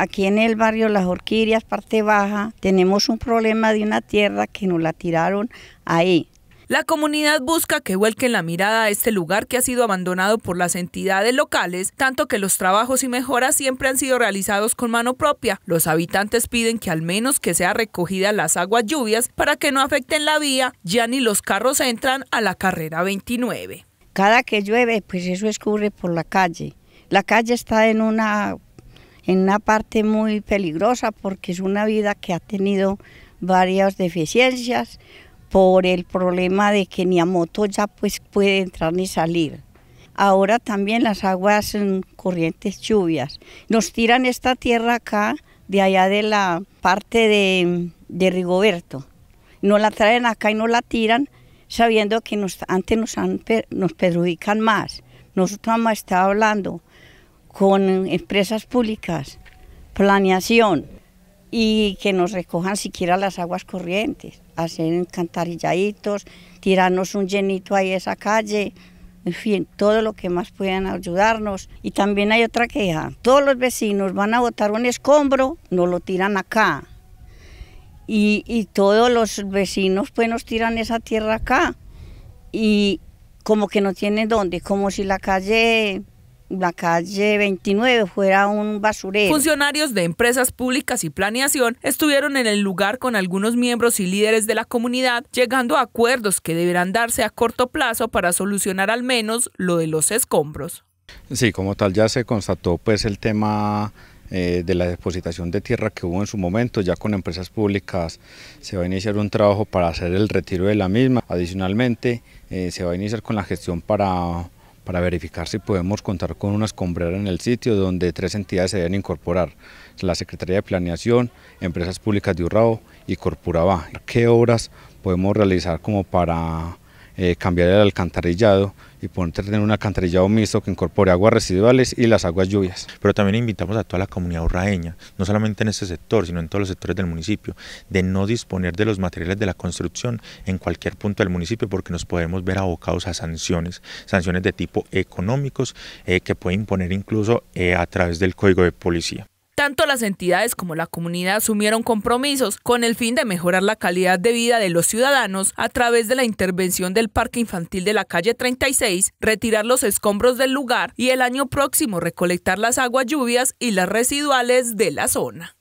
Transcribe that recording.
Aquí en el barrio Las Orquídeas, parte baja, tenemos un problema de una tierra que nos la tiraron ahí. La comunidad busca que vuelquen la mirada a este lugar que ha sido abandonado por las entidades locales, tanto que los trabajos y mejoras siempre han sido realizados con mano propia. Los habitantes piden que al menos que sea recogida las aguas lluvias para que no afecten la vía, ya ni los carros entran a la carrera 29. Cada que llueve, pues eso escurre por la calle. La calle está en una en una parte muy peligrosa porque es una vida que ha tenido varias deficiencias por el problema de que ni a moto ya pues puede entrar ni salir. Ahora también las aguas en mm, corrientes lluvias nos tiran esta tierra acá de allá de la parte de, de Rigoberto. ...nos la traen acá y nos la tiran sabiendo que antes nos, nos perjudican más. Nosotros hemos estado hablando con empresas públicas, planeación y que nos recojan siquiera las aguas corrientes, hacen encantarilladitos, tirarnos un llenito ahí esa calle, en fin, todo lo que más puedan ayudarnos. Y también hay otra queja, todos los vecinos van a botar un escombro, nos lo tiran acá. Y, y todos los vecinos pues nos tiran esa tierra acá. Y como que no tienen dónde, como si la calle la calle 29 fuera un basurero. Funcionarios de empresas públicas y planeación estuvieron en el lugar con algunos miembros y líderes de la comunidad, llegando a acuerdos que deberán darse a corto plazo para solucionar al menos lo de los escombros. Sí, como tal ya se constató pues el tema eh, de la depositación de tierra que hubo en su momento, ya con empresas públicas se va a iniciar un trabajo para hacer el retiro de la misma. Adicionalmente eh, se va a iniciar con la gestión para para verificar si podemos contar con una escombrera en el sitio donde tres entidades se deben incorporar, la Secretaría de Planeación, Empresas Públicas de Urrao y Corpuraba. ¿Qué obras podemos realizar como para eh, cambiar el alcantarillado y poner tener un alcantarillado mixto que incorpore aguas residuales y las aguas lluvias. Pero también invitamos a toda la comunidad urraeña, no solamente en este sector, sino en todos los sectores del municipio, de no disponer de los materiales de la construcción en cualquier punto del municipio porque nos podemos ver abocados a sanciones, sanciones de tipo económicos eh, que puede imponer incluso eh, a través del código de policía. Tanto las entidades como la comunidad asumieron compromisos con el fin de mejorar la calidad de vida de los ciudadanos a través de la intervención del Parque Infantil de la calle 36, retirar los escombros del lugar y el año próximo recolectar las aguas lluvias y las residuales de la zona.